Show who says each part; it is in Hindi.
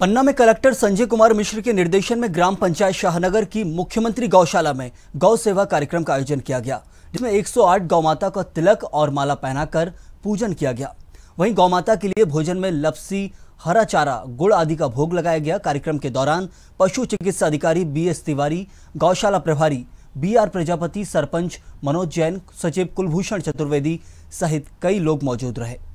Speaker 1: पन्ना में कलेक्टर संजय कुमार मिश्र के निर्देशन में ग्राम पंचायत शाहनगर की मुख्यमंत्री गौशाला में गौ सेवा कार्यक्रम का आयोजन किया गया जिसमें 108 गौ माता का तिलक और माला पहनाकर पूजन किया गया वहीं गौ माता के लिए भोजन में लपसी हरा चारा गुड़ आदि का भोग लगाया गया कार्यक्रम के दौरान पशु चिकित्सा अधिकारी बी एस तिवारी गौशाला प्रभारी बी आर प्रजापति सरपंच मनोज जैन सचिव कुलभूषण चतुर्वेदी सहित कई लोग मौजूद रहे